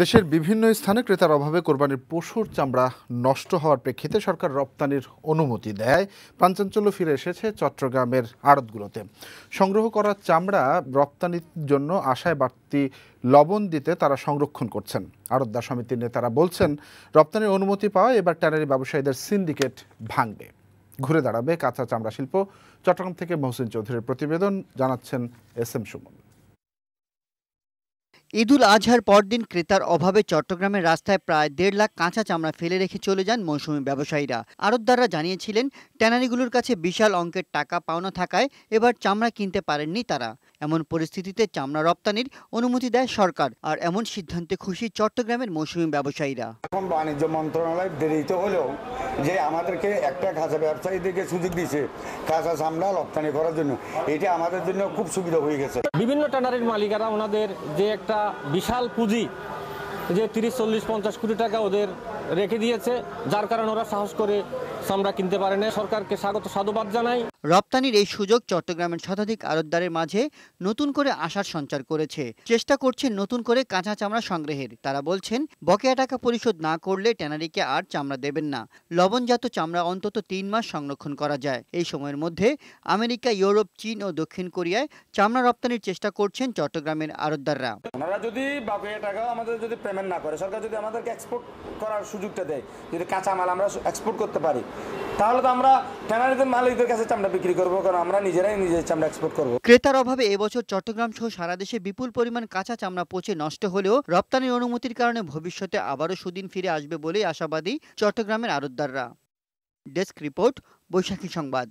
দেশের বিভিন্ন স্থানে ক্রেতার অভাবে কোরবানির পশুর চামড়া নষ্ট হওয়ার প্রেক্ষিতে সরকার রপ্তানির অনুমতি দেয় প্রাঞ্চাঞ্চল্য ফিরে এসেছে চট্টগ্রামের আড়তগুলোতে সংগ্রহ করা চামড়া রপ্তানির জন্য আশায় বাড়তি লবণ দিতে তারা সংরক্ষণ করছেন আড়তদার সমিতির নেতারা বলছেন রপ্তানির অনুমতি পাওয়া এবার ট্যানারি ব্যবসায়ীদের সিন্ডিকেট ভাঙবে ঘুরে দাঁড়াবে কাঁচা চামড়া শিল্প চট্টগ্রাম থেকে মহসিন চৌধুরীর প্রতিবেদন জানাচ্ছেন এস এম সুমন ঈদুল আজহার পরদিন ক্রেতার অভাবে চট্টগ্রামের রাস্তায় প্রায় দেড় লাখ কাঁচা চামড়া ফেলে রেখে চলে যান মৌসুমি ব্যবসায়ীরা আরতদাররা জানিয়েছিলেন ট্যানারিগুলোর কাছে বিশাল অঙ্কের টাকা পাওনা থাকায় এবার চামড়া কিনতে পারেননি তারা এমন পরিস্থিতিতে চামড়া রপ্তানির অনুমতি দেয় সরকার আর এমন সিদ্ধান্তে খুশি চট্টগ্রামের মৌসুমি ব্যবসায়ীরা এখন বাণিজ্য মন্ত্রণালয় দেরিতে হলেও যে আমাদেরকে একটা কাঁচা ব্যবসায়ীদেরকে সুযোগ দিয়েছে কাঁচা চামড়া রপ্তানি করার জন্য এটা আমাদের জন্য খুব সুবিধা হয়ে গেছে বিভিন্ন ট্যানারির মালিকেরা ওনাদের যে একটা একটা বিশাল পুঁজি যে তিরিশ চল্লিশ পঞ্চাশ কোটি টাকা ওদের রেখে দিয়েছে যার কারণে ওরা সাহস করে চামড়া কিনতে পারে না সরকারকে স্বাগত সাধুবাদ জানাই রপ্তানির এই সুযোগ চট্টগ্রামের শতাধিক আড়তদারের মাঝে নতুন করে আশার সঞ্চার করেছে চেষ্টা করছেন নতুন করে কাঁচা চামড়া সংগ্রহের তারা বলছেন বকেয়া টাকা পরিশোধ না করলে ট্যানারিকে আর চামড়া দেবেন না লবণজাত চামড়া অন্তত তিন মাস সংরক্ষণ করা যায় এই সময়ের মধ্যে আমেরিকা ইউরোপ চীন ও দক্ষিণ কোরিয়ায় চামড়া রপ্তানির চেষ্টা করছেন চট্টগ্রামের আরতদাররা যদি বকেয়া টাকা আমাদের যদি পেমেন্ট না করে সরকার যদি আমাদেরকে এক্সপোর্ট করার সুযোগটা দেয় যদি কাঁচামাল আমরা এক্সপোর্ট করতে পারি তাহলে তো আমরা ট্যানারিদের মালিকদের কাছে চামড়া বিক্রি করবো কারণ আমরা নিজেরাই নিজের চামড়া এক্সপোর্ট করবো ক্রেতার অভাবে এবছর চট্টগ্রাম সহ সারা দেশে বিপুল পরিমাণ কাঁচা চামড়া পচে নষ্ট হলেও রপ্তানির অনুমতির কারণে ভবিষ্যতে আবারও সুদিন ফিরে আসবে বলেই আশাবাদী চট্টগ্রামের আরতদাররা ডেস্ক রিপোর্ট বৈশাখী সংবাদ